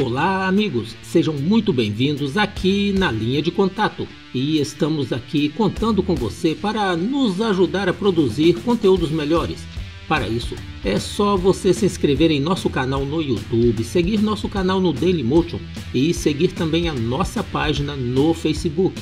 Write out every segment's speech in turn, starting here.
Olá, amigos, sejam muito bem-vindos aqui na linha de contato. E estamos aqui contando com você para nos ajudar a produzir conteúdos melhores. Para isso, é só você se inscrever em nosso canal no YouTube, seguir nosso canal no Dailymotion e seguir também a nossa página no Facebook.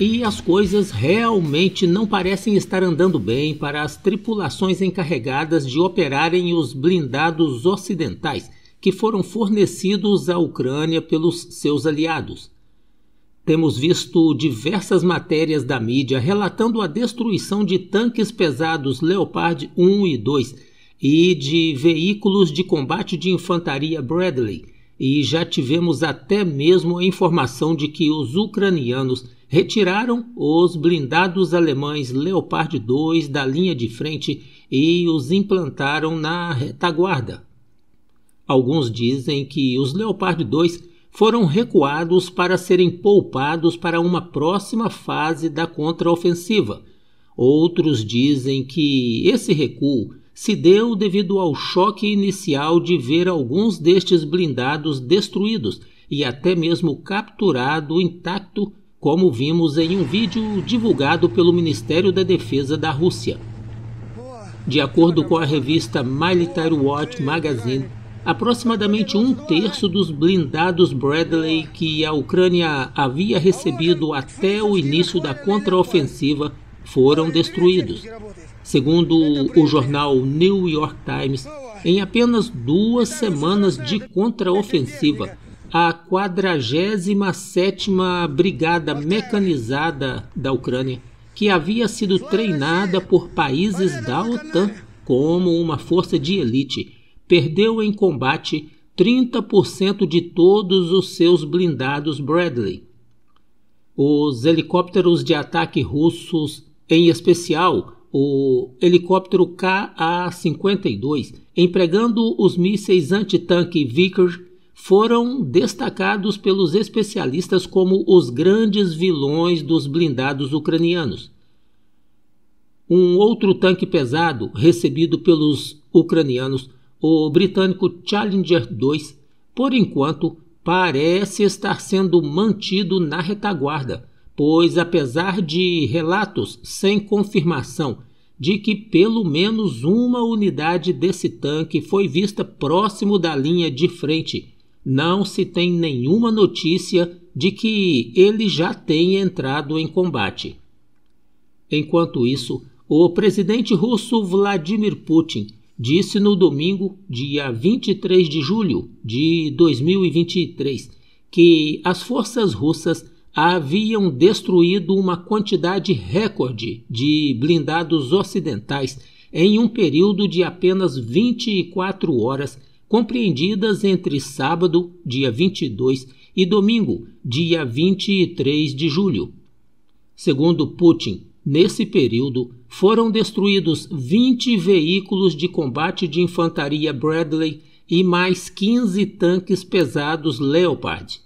E as coisas realmente não parecem estar andando bem para as tripulações encarregadas de operarem os blindados ocidentais que foram fornecidos à Ucrânia pelos seus aliados. Temos visto diversas matérias da mídia relatando a destruição de tanques pesados Leopard 1 e 2 e de veículos de combate de infantaria Bradley, e já tivemos até mesmo a informação de que os ucranianos retiraram os blindados alemães Leopard 2 da linha de frente e os implantaram na retaguarda. Alguns dizem que os Leopard 2 foram recuados para serem poupados para uma próxima fase da contraofensiva. Outros dizem que esse recuo se deu devido ao choque inicial de ver alguns destes blindados destruídos e até mesmo capturado intacto, como vimos em um vídeo divulgado pelo Ministério da Defesa da Rússia. De acordo com a revista Military Watch Magazine, Aproximadamente um terço dos blindados Bradley que a Ucrânia havia recebido até o início da contraofensiva foram destruídos. Segundo o jornal New York Times, em apenas duas semanas de contraofensiva, a 47ª Brigada Mecanizada da Ucrânia, que havia sido treinada por países da OTAN como uma força de elite, perdeu em combate 30% de todos os seus blindados Bradley. Os helicópteros de ataque russos, em especial o helicóptero KA-52, empregando os mísseis antitanque Vickers, foram destacados pelos especialistas como os grandes vilões dos blindados ucranianos. Um outro tanque pesado recebido pelos ucranianos o britânico Challenger 2, por enquanto, parece estar sendo mantido na retaguarda, pois apesar de relatos sem confirmação de que pelo menos uma unidade desse tanque foi vista próximo da linha de frente, não se tem nenhuma notícia de que ele já tenha entrado em combate. Enquanto isso, o presidente russo Vladimir Putin disse no domingo, dia 23 de julho de 2023, que as forças russas haviam destruído uma quantidade recorde de blindados ocidentais em um período de apenas 24 horas, compreendidas entre sábado, dia 22, e domingo, dia 23 de julho. Segundo Putin, nesse período, foram destruídos 20 veículos de combate de infantaria Bradley e mais 15 tanques pesados Leopard.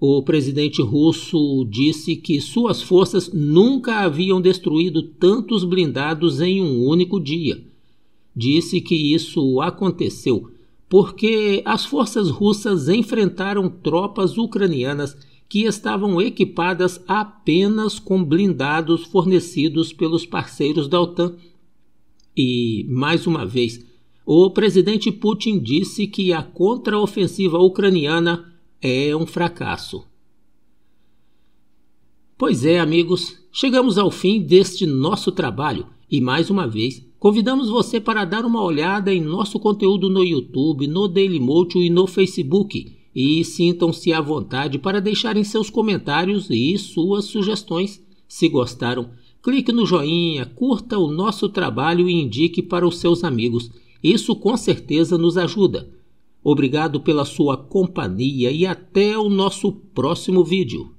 O presidente russo disse que suas forças nunca haviam destruído tantos blindados em um único dia. Disse que isso aconteceu porque as forças russas enfrentaram tropas ucranianas que estavam equipadas apenas com blindados fornecidos pelos parceiros da OTAN. E, mais uma vez, o presidente Putin disse que a contraofensiva ucraniana é um fracasso. Pois é, amigos, chegamos ao fim deste nosso trabalho e, mais uma vez, convidamos você para dar uma olhada em nosso conteúdo no YouTube, no Daily Motion e no Facebook e sintam-se à vontade para deixarem seus comentários e suas sugestões. Se gostaram, clique no joinha, curta o nosso trabalho e indique para os seus amigos. Isso com certeza nos ajuda. Obrigado pela sua companhia e até o nosso próximo vídeo.